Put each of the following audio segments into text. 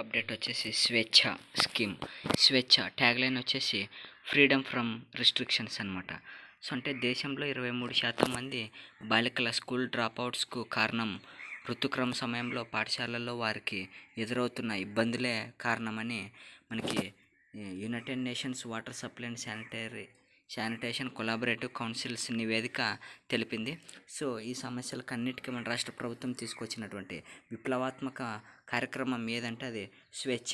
update వచ్చేసి స్వేచ్ఛ scheme స్వేచ్ఛ ట్యాగ్ లైన్ వచ్చేసి ఫ్రీడమ్ ఫ్రమ్ రిస్ట్రిక్షన్స్ అనమాట సో అంటే దేశంలో ఇరవై మూడు శాతం మంది బాలికల స్కూల్ డ్రాప్అవుట్స్కు కారణం ఋతుక్రమ సమయంలో పాఠశాలల్లో వారికి ఎదురవుతున్న ఇబ్బందులే కారణమని మనకి United Nations water supply and sanitary sanitation collaborative councils నివేదిక తెలిపింది సో ఈ సమస్యలకు అన్నిటికీ మన రాష్ట్ర ప్రభుత్వం తీసుకొచ్చినటువంటి విప్లవాత్మక కార్యక్రమం ఏదంటే అది స్వేచ్ఛ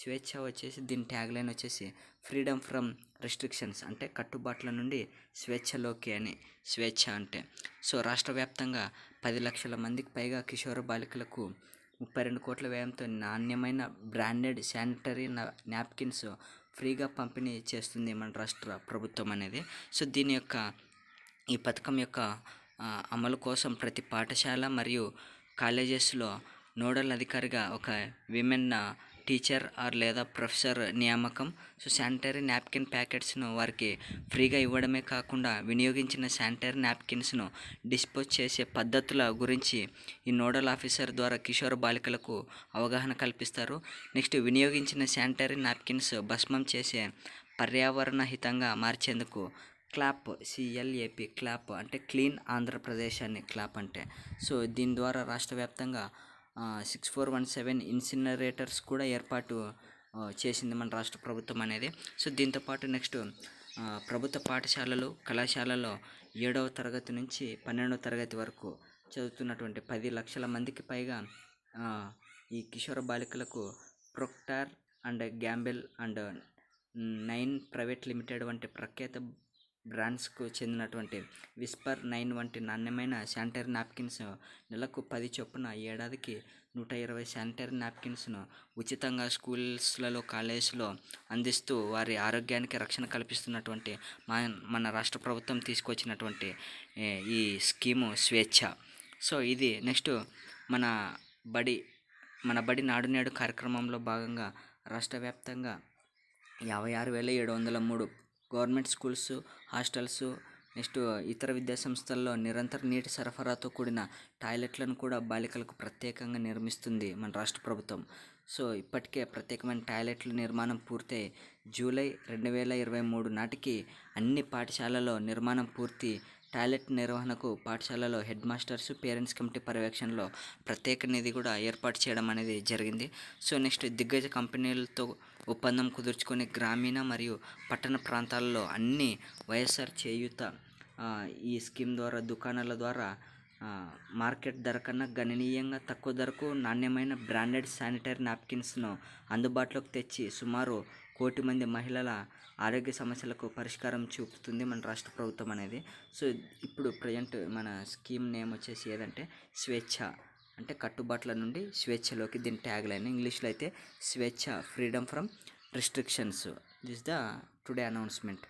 స్వేచ్ఛ వచ్చేసి దీని ట్యాగ్లైన్ వచ్చేసి ఫ్రీడమ్ ఫ్రమ్ రెస్ట్రిక్షన్స్ అంటే కట్టుబాట్ల నుండి స్వేచ్ఛలోకి అని స్వేచ్ఛ అంటే సో రాష్ట్ర వ్యాప్తంగా పది లక్షల మందికి పైగా కిషోర బాలికలకు ముప్పై రెండు కోట్ల వ్యయంతో నాణ్యమైన బ్రాండెడ్ శానిటరీ నాప్కిన్స్ ఫ్రీగా పంపిణీ చేస్తుంది మన రాష్ట్ర ప్రభుత్వం అనేది సో దీని యొక్క ఈ పథకం యొక్క అమలు కోసం ప్రతి పాఠశాల మరియు కాలేజెస్లో నోడల్ అధికారిగా ఒక విమెన్ టీచర్ ఆర్ లేదా ప్రొఫెసర్ నియామకం సో శానిటరీ నాప్కిన్ ప్యాకెట్స్ను వారికి ఫ్రీగా ఇవ్వడమే కాకుండా వినియోగించిన శానిటరీ నాప్కిన్స్ను డిస్పోజ్ చేసే పద్ధతుల గురించి ఈ నోడల్ ఆఫీసర్ ద్వారా కిషోర్ బాలికలకు అవగాహన కల్పిస్తారు నెక్స్ట్ వినియోగించిన శానిటరీ నాప్కిన్స్ భస్మం చేసే పర్యావరణ హితంగా మార్చేందుకు క్లాప్ సిఎల్ఏపి క్లాప్ అంటే క్లీన్ ఆంధ్రప్రదేశ్ అని క్లాప్ అంటే సో దీని ద్వారా రాష్ట్ర వ్యాప్తంగా six four one seven incinerators కూడా ఏర్పాటు చేసింది మన రాష్ట్ర ప్రభుత్వం అనేది సో దీంతోపాటు నెక్స్ట్ ప్రభుత్వ పాఠశాలలు కళాశాలలో ఏడవ తరగతి నుంచి పన్నెండవ తరగతి వరకు చదువుతున్నటువంటి పది లక్షల మందికి పైగా ఈ కిషోర బాలికలకు Procter and Gamble and nine private limited వంటి ప్రఖ్యాత బ్రాండ్స్కు చెందినటువంటి విస్పర్ నైన్ వంటి నాణ్యమైన శానిటరీ నాప్కిన్స్ నెలకు పది చొప్పున ఏడాదికి నూట ఇరవై శానిటరీ నాప్కిన్స్ను ఉచితంగా స్కూల్స్లలో కాలేజ్లో అందిస్తూ వారి ఆరోగ్యానికి రక్షణ కల్పిస్తున్నటువంటి మా మన రాష్ట్ర ప్రభుత్వం తీసుకొచ్చినటువంటి ఈ స్కీము స్వేచ్ఛ సో ఇది నెక్స్ట్ మన బడి మన బడి నాడు నేడు కార్యక్రమంలో భాగంగా రాష్ట్ర వ్యాప్తంగా యాభై ఆరు వేల ఏడు వందల మూడు గవర్నమెంట్ స్కూల్స్ హాస్టల్స్ నెక్స్ట్ ఇతర విద్యాసంస్థల్లో నిరంతర నీటి సరఫరాతో కూడిన టాయిలెట్లను కూడా బాలికలకు ప్రత్యేకంగా నిర్మిస్తుంది మన రాష్ట్ర ప్రభుత్వం సో ఇప్పటికే ప్రత్యేకమైన టాయిలెట్ల నిర్మాణం పూర్తయి జూలై రెండు వేల ఇరవై మూడు నాటికి అన్ని పాఠశాలలో నిర్మాణం పూర్తి టాయిలెట్ నిర్వహణకు పాఠశాలలో హెడ్ మాస్టర్స్ పేరెంట్స్ కమిటీ పర్యవేక్షణలో ప్రత్యేక నిధి కూడా ఏర్పాటు చేయడం అనేది జరిగింది సో నెక్స్ట్ దిగ్గజ కంపెనీలతో ఒప్పందం కుదుర్చుకొని గ్రామీణ మరియు పట్టణ ప్రాంతాలలో అన్ని వైఎస్ఆర్ చేయూత ఈ స్కీమ్ ద్వారా దుకాణాల ద్వారా మార్కెట్ ధర కన్నా గణనీయంగా తక్కువ ధరకు నాణ్యమైన బ్రాండెడ్ శానిటరీ నాప్కిన్స్ను అందుబాటులోకి తెచ్చి సుమారు కోటి మంది మహిళల ఆరోగ్య సమస్యలకు పరిష్కారం చూపుతుంది మన రాష్ట్ర ప్రభుత్వం అనేది సో ఇప్పుడు ప్రజెంట్ మన స్కీమ్ నేమ్ వచ్చేసి ఏదంటే స్వేచ్ఛ అంటే కట్టుబాట్ల నుండి స్వేచ్ఛలోకి దీని ట్యాగ్ లైన్ ఇంగ్లీష్లో అయితే స్వేచ్ఛ freedom from restrictions this the today announcement